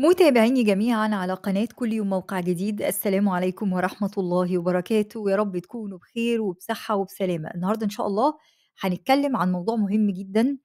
متابعيني جميعا على قناة كل يوم موقع جديد السلام عليكم ورحمة الله وبركاته يا رب تكونوا بخير وبصحة وبسلامة النهاردة إن شاء الله هنتكلم عن موضوع مهم جدا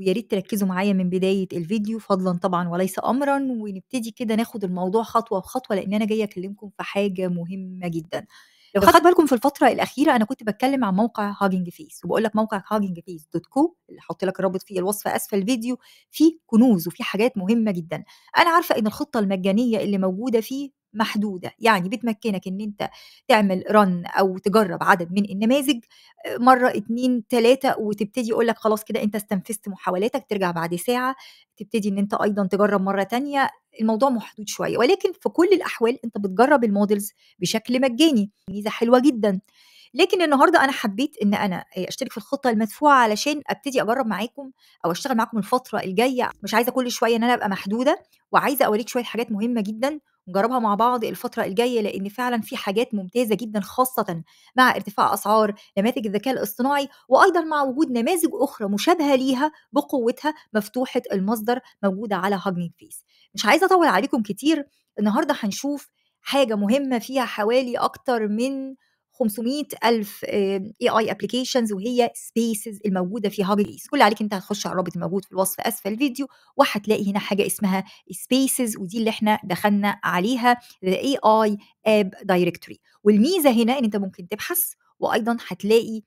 وياريت تركزوا معايا من بداية الفيديو فضلا طبعا وليس أمرا ونبتدي كده ناخد الموضوع خطوة بخطوة لأن أنا جاية أكلمكم في حاجة مهمة جدا لو خدت بالكم في الفتره الاخيره انا كنت بتكلم عن موقع هاجنج فيس وبقول لك موقع هاجنج فيس دوت كو اللي هحط لك الرابط في الوصف اسفل الفيديو فيه كنوز وفيه حاجات مهمه جدا انا عارفه ان الخطه المجانيه اللي موجوده فيه محدوده يعني بتمكنك ان انت تعمل رن او تجرب عدد من النماذج آه، مره اتنين تلاته وتبتدي يقول لك خلاص كده انت استنفذت محاولاتك ترجع بعد ساعه تبتدي ان انت ايضا تجرب مره تانيه الموضوع محدود شويه ولكن في كل الاحوال انت بتجرب المودلز بشكل مجاني ميزه حلوه جدا لكن النهارده انا حبيت ان انا آه، اشترك في الخطه المدفوعه علشان ابتدي اجرب معاكم او اشتغل معاكم الفتره الجايه مش عايزه كل شويه ان انا ابقى محدوده وعايزه اوريك شويه حاجات مهمه جدا نجربها مع بعض الفترة الجاية لأن فعلا في حاجات ممتازة جدا خاصة مع ارتفاع أسعار نماذج الذكاء الاصطناعي وأيضا مع وجود نماذج أخرى مشابهة ليها بقوتها مفتوحة المصدر موجودة على هاجنج فيس مش عايزة أطول عليكم كتير النهاردة هنشوف حاجة مهمة فيها حوالي أكتر من 500 ألف اي اي ابلكيشنز وهي سبيسز الموجوده في هاجر ليس كل عليك انت هتخش على الرابط الموجود في الوصف اسفل الفيديو وهتلاقي هنا حاجه اسمها سبيسز ودي اللي احنا دخلنا عليها اي اي اب دايركتوري والميزه هنا ان انت ممكن تبحث وايضا هتلاقي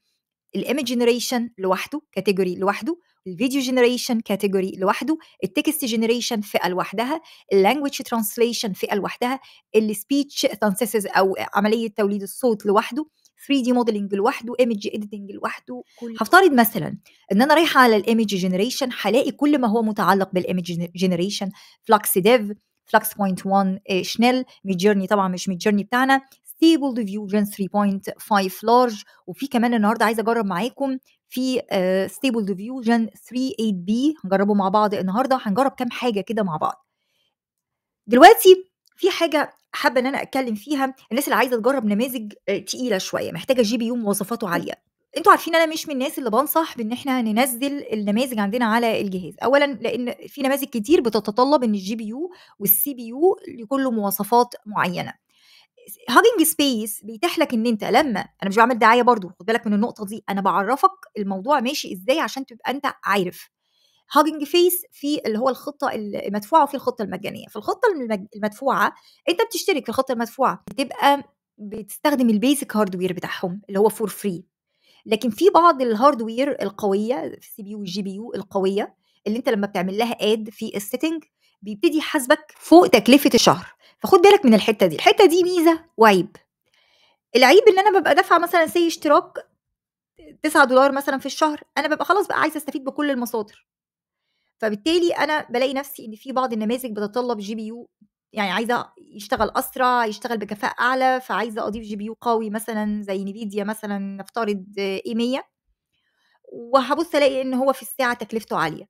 الايمج جنريشن لوحده كاتيجوري لوحده الفيديو جنريشن كاتيجوري لوحده التكست جنريشن فئه لوحدها اللانجوج ترانسليشن فئه لوحدها السبيتش تنسيسز او عمليه توليد الصوت لوحده 3 دي موديلنج لوحده ايمج اديتنج لوحده كل هفترض مثلا ان انا رايحه على الايمج جنريشن هلاقي كل ما هو متعلق بالايمج جنريشن فلكس ديف فلكس بوينت 1 شنيل ميد جيرني طبعا مش ميد جيرني بتاعنا في بولد فيو 3.5 لارج وفي كمان النهارده عايزه اجرب معاكم في ستيبل ديفيو جين 38 بي هنجربه مع بعض النهارده هنجرب كام حاجه كده مع بعض دلوقتي في حاجه حابه ان انا اتكلم فيها الناس اللي عايزه تجرب نماذج آه، تقيله شويه محتاجه جي بي يو مواصفاته عاليه انتوا عارفين انا مش من الناس اللي بنصح بان احنا ننزل النماذج عندنا على الجهاز اولا لان في نماذج كتير بتتطلب ان الجي بي يو والسي بي يو يكون له مواصفات معينه هاجنج سبيس بيتيح لك ان انت لما انا مش بعمل دعايه برضو خد بالك من النقطه دي انا بعرفك الموضوع ماشي ازاي عشان تبقى انت عارف هاجنج فيس في اللي هو الخطه المدفوعه وفي الخطه المجانيه في الخطه المدفوعه انت بتشترك في الخطه المدفوعه بتبقى بتستخدم البيزك هاردوير بتاعهم اللي هو فور فري لكن في بعض الهاردوير القويه السي بي يو والجي بي يو القويه اللي انت لما بتعمل لها اد في السيتنج بيبتدي يحاسبك فوق تكلفه الشهر فخد بالك من الحته دي الحته دي ميزه وعيب العيب ان انا ببقى دافعه مثلا سي اشتراك 9 دولار مثلا في الشهر انا ببقى خلاص بقى عايزه استفيد بكل المصادر فبالتالي انا بلاقي نفسي ان في بعض النماذج بتتطلب جي بي يو يعني عايزه يشتغل اسرع يشتغل بكفاءه اعلى فعايزه اضيف جي بي يو قوي مثلا زي نفيديا مثلا نفترض اي 100 وهبص الاقي ان هو في الساعه تكلفته عاليه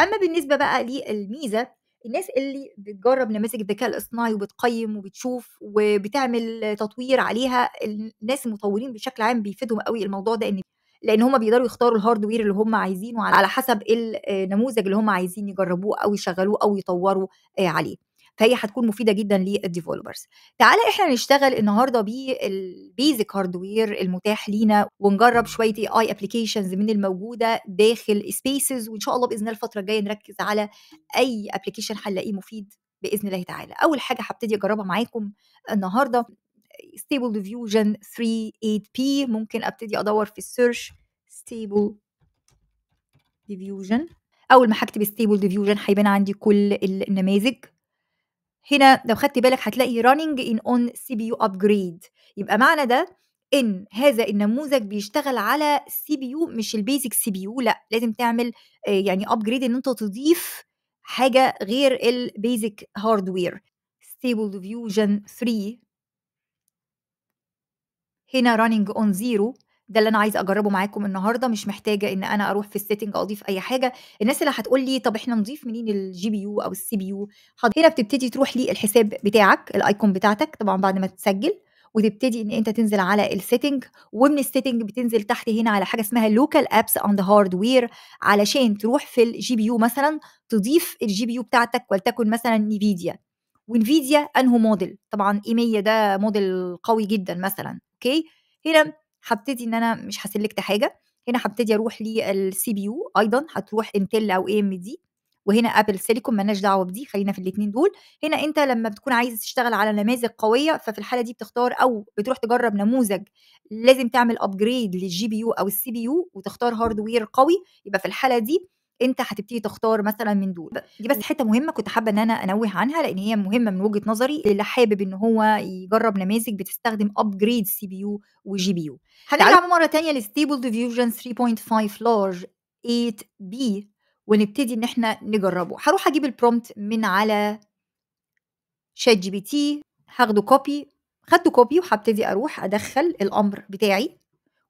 اما بالنسبه بقى للميزه الناس اللي بتجرب نماذج الذكاء الاصطناعي وبتقيم وبتشوف وبتعمل تطوير عليها الناس المطورين بشكل عام بيفيدهم قوي الموضوع ده ان لان هم بيقدروا يختاروا الهاردوير اللي هم عايزينه على حسب آه، النموذج اللي هم عايزين يجربوه او يشغلوه او يطوروا آه، عليه فهي هتكون مفيده جدا للديفلوبرز تعالى احنا نشتغل النهارده بالبيزك هاردوير المتاح لينا ونجرب شويه اي اي ابلكيشنز من الموجوده داخل سبيسز وان شاء الله باذن الله الفتره الجايه نركز على اي ابلكيشن هنلاقيه مفيد باذن الله تعالى اول حاجه هبتدي اجربها معاكم النهارده ستيبل ديفيوجن 38 بي ممكن ابتدي ادور في السيرش ستيبل ديفيوجن اول ما هكتب ستيبل ديفيوجن هيبان عندي كل النماذج هنا لو خدت بالك هتلاقي running in on CPU upgrade يبقى معنى ده ان هذا النموذج بيشتغل على سي بي يو مش البيزك سي بي يو لا لازم تعمل آه، يعني ابجريد ان انت تضيف حاجه غير البيزك هاردوير ستيبل فيوجن 3 هنا running on zero ده اللي انا عايزه اجربه معاكم النهارده مش محتاجه ان انا اروح في السيتنج اضيف اي حاجه الناس اللي هتقول لي طب احنا نضيف منين الجي بي يو او السي بي يو هنا بتبتدي تروح للحساب بتاعك الايكون بتاعتك طبعا بعد ما تسجل وتبتدي ان انت تنزل على السيتنج ومن السيتنج بتنزل تحت هنا على حاجه اسمها لوكال ابس اون ذا هاردوير علشان تروح في الجي بي يو مثلا تضيف الجي بي يو بتاعتك ولتكن مثلا نيفيديا وانفيديا انه موديل طبعا اي 100 ده موديل قوي جدا مثلا اوكي هنا هبتدي ان انا مش هسلكت حاجه هنا هبتدي اروح للسي بي يو ايضا هتروح انتل او اي ام دي وهنا ابل سيليكون مالناش دعوه بدي خلينا في الاثنين دول هنا انت لما بتكون عايز تشتغل على نماذج قويه ففي الحاله دي بتختار او بتروح تجرب نموذج لازم تعمل ابجريد للجي بي يو او السي بي يو وتختار هاردوير قوي يبقى في الحاله دي انت هتبتدي تختار مثلا من دول دي بس إمم. حته مهمه كنت حابه ان انا انوه عنها لان هي مهمه من وجهه نظري اللي حابب ان هو يجرب نماذج بتستخدم ابجريد سي بي يو وجي بي يو هنرجع مره ثانيه للستيبل ديفيوجن 3.5 لارج 8 بي ونبتدي ان احنا نجربه هروح اجيب البرومت من على شات جي بي تي هاخده كوبي خدته كوبي وهبتدي اروح ادخل الامر بتاعي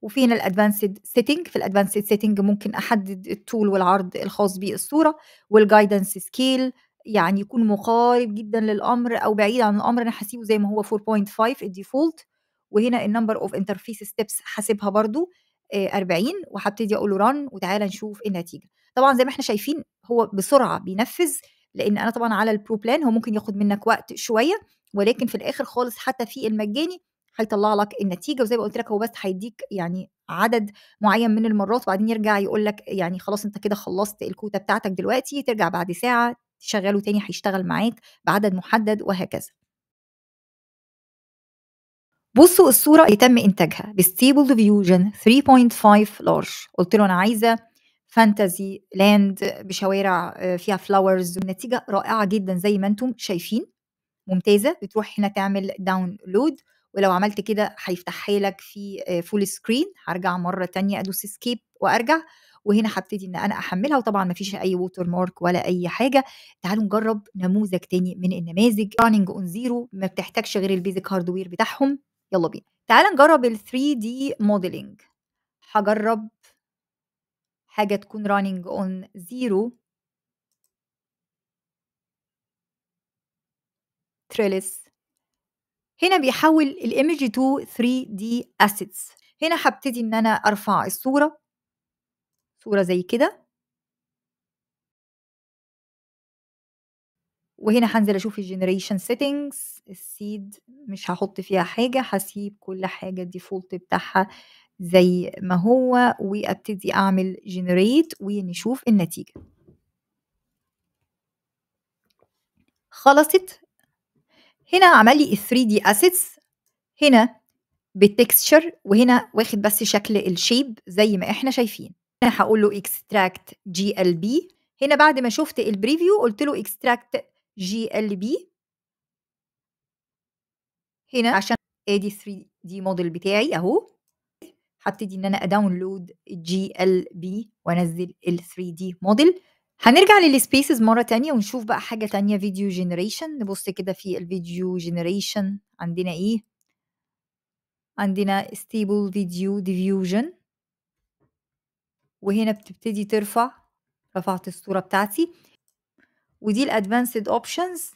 وفي هنا الادفانسد سيتنج في الادفانسد سيتنج ممكن احدد الطول والعرض الخاص بالصوره والجايدنس سكيل يعني يكون مقارب جدا للامر او بعيد عن الامر انا هسيبه زي ما هو 4.5 الديفولت وهنا النمبر اوف انترفيس ستيبس هسيبها برضو 40 آه، وهبتدي اقول له ران وتعالى نشوف إيه النتيجه طبعا زي ما احنا شايفين هو بسرعه بينفذ لان انا طبعا على البرو بلان هو ممكن ياخد منك وقت شويه ولكن في الاخر خالص حتى في المجاني هيطلع لك النتيجه وزي ما قلت لك هو بس هيديك يعني عدد معين من المرات وبعدين يرجع يقول لك يعني خلاص انت كده خلصت الكوتا بتاعتك دلوقتي ترجع بعد ساعه تشغله تاني هيشتغل معاك بعدد محدد وهكذا بصوا الصورة اللي تم إنتاجها بستيبل ديفيوجن 3.5 لارج قلت له أنا عايزة فانتازي لاند بشوارع آه، فيها فلاورز والنتيجة رائعة جدا زي ما أنتم شايفين ممتازة بتروح هنا تعمل داونلود ولو عملت كده هيفتحها لك في فول سكرين هرجع مرة تانية أدوس اسكيب وأرجع وهنا هبتدي ان انا احملها وطبعا ما فيش اي ووتر مارك ولا اي حاجه تعالوا نجرب نموذج تاني من النماذج راننج اون زيرو ما بتحتاجش غير البيزك هاردوير بتاعهم يلا بينا تعالى نجرب ال 3 دي موديلنج هجرب حاجه تكون راننج اون زيرو تريلس هنا بيحول الايمج تو 3 دي اسيتس هنا هبتدي ان انا ارفع الصوره صوره زي كده وهنا هنزل اشوف الجنريشن سيتنجز السيد مش هحط فيها حاجه هسيب كل حاجه الديفولت بتاعها زي ما هو وابتدي اعمل جنريت ونشوف النتيجه خلصت هنا عمل لي ال 3 دي اسيتس هنا بالتكستشر وهنا واخد بس شكل الشيب زي ما احنا شايفين هنا هقول له اكستراكت جي ال بي هنا بعد ما شفت البريفيو قلت له اكستراكت جي ال بي هنا عشان ادي 3 دي موديل بتاعي اهو هبتدي ان انا اداونلود جي ال بي وانزل ال 3 دي موديل هنرجع للسبيسز مرة تانية ونشوف بقى حاجة تانية فيديو جنريشن نبص كده في الفيديو جنريشن عندنا ايه عندنا stable video diffusion وهنا بتبتدي ترفع رفعت الصورة بتاعتي ودي الادفانسد اوبشنز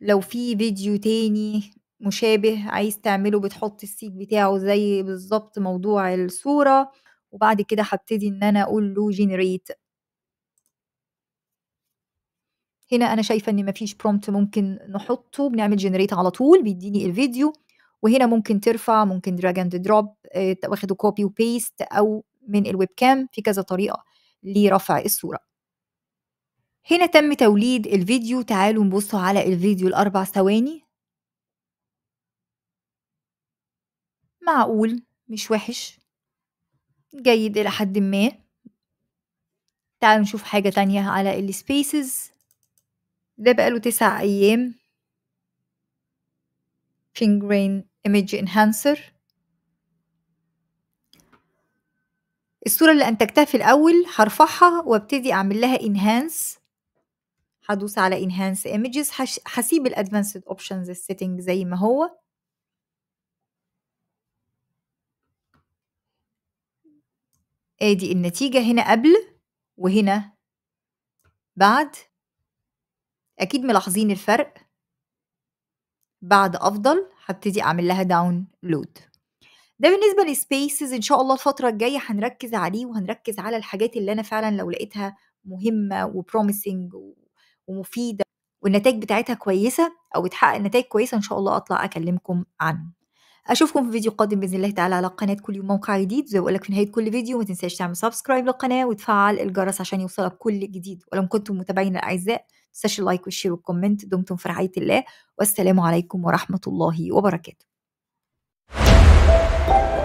لو في فيديو تاني مشابه عايز تعمله بتحط السيت بتاعه زي بالظبط موضوع الصورة وبعد كده هبتدي ان انا اقول له generate هنا انا شايفه ان مفيش برومبت ممكن نحطه بنعمل جنريت على طول بيديني الفيديو وهنا ممكن ترفع ممكن دراج اند دروب واخده كوبي وبيست او من الويب كام في كذا طريقه لرفع الصوره هنا تم توليد الفيديو تعالوا نبص على الفيديو الاربع ثواني معقول مش وحش جيد الى حد ما تعالوا نشوف حاجه تانية على السبيسز ده بقاله تسع أيام فينجرين إيميج إنهانسر الصورة اللي أنتجتها في الأول هرفعها وابتدي أعمل لها إنهانس هدوس على إنهانس إيميجز هسيب الأدفانسد Options السيتنج زي ما هو ادي النتيجة هنا قبل وهنا بعد أكيد ملاحظين الفرق بعد أفضل هبتدي أعمل لها داون لود ده بالنسبة للسبيسز إن شاء الله الفترة الجاية هنركز عليه وهنركز على الحاجات اللي أنا فعلا لو لقيتها مهمة وبروميسنج ومفيدة والنتائج بتاعتها كويسة أو بتحقق نتائج كويسة إن شاء الله أطلع أكلمكم عنه اشوفكم في فيديو قادم باذن الله تعالى على قناه كل يوم موقع جديد زي بقول لك في نهايه كل فيديو ما تنساش تعمل سبسكرايب للقناه وتفعل الجرس عشان يوصلك كل جديد ولو كنتم متابعين الاعزاء تنساش اللايك والشير والكومنت دمتم في رعايه الله والسلام عليكم ورحمه الله وبركاته